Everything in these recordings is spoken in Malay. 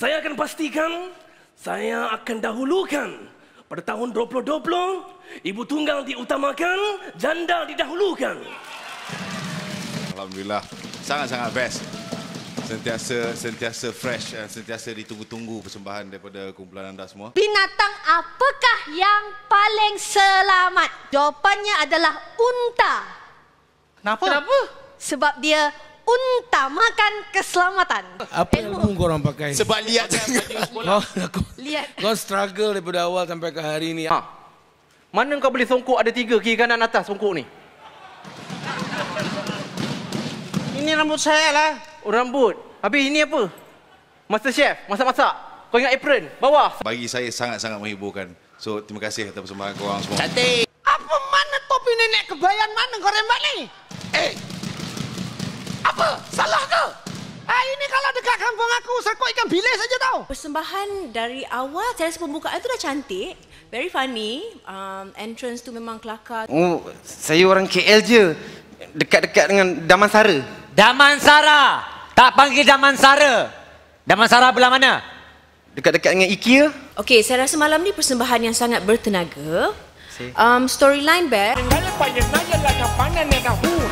Saya akan pastikan saya akan dahulukan pada tahun 2020 ibu tunggal diutamakan janda didahulukan. Alhamdulillah sangat-sangat best. Sentiasa sentiasa fresh eh, sentiasa ditunggu-tunggu persembahan daripada kumpulan anda semua. Binatang apakah yang paling selamat? Jawapannya adalah unta. Kenapa? Kenapa? Sebab dia utamakan keselamatan. Apa yang ilmu korang pakai? Sebab lihat Lihat. Lah. Kau struggle daripada awal sampai ke hari ini. Ha. Mana kau beli songkok ada tiga kiri kanan atas songkok ni? Ini rambut saya lah. Oh, rambut. Habis ini apa? Master Chef, masak-masak. Kau ingat apron? Bawah. Bagi saya sangat-sangat menghiburkan. So, terima kasih atas persembahan korang semua. Cantik. Apa mana topi nenek kebayan mana kau rembat ni? Salah ke? Eh, ini kalau dekat kampung aku, serkuk ikan bilis saja tau. Persembahan dari awal, cara pembukaan tu dah cantik. Very funny. Um, entrance tu memang kelakar. Oh, saya orang KL je. Dekat-dekat dengan Damansara. Damansara! Tak panggil Damansara! Damansara belah mana? Dekat-dekat dengan Ikea. Okey, saya rasa malam ni persembahan yang sangat bertenaga. Um, storyline bad. Kalau panjang naya lah kapanan yang dahulu.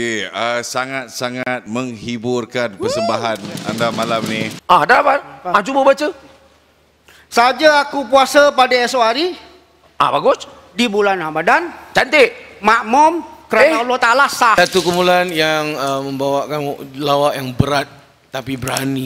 Okay, uh, ah, sangat-sangat menghiburkan persembahan Woo! anda malam ni. Ah, dah dapat? Ah, cuba baca. Saja aku puasa pada esok hari. Ah, bagus. Di bulan Ramadan. Cantik. Makmum kerana eh. Allah Ta'ala sah. Satu kumpulan yang uh, membawakan lawak yang berat tapi berani.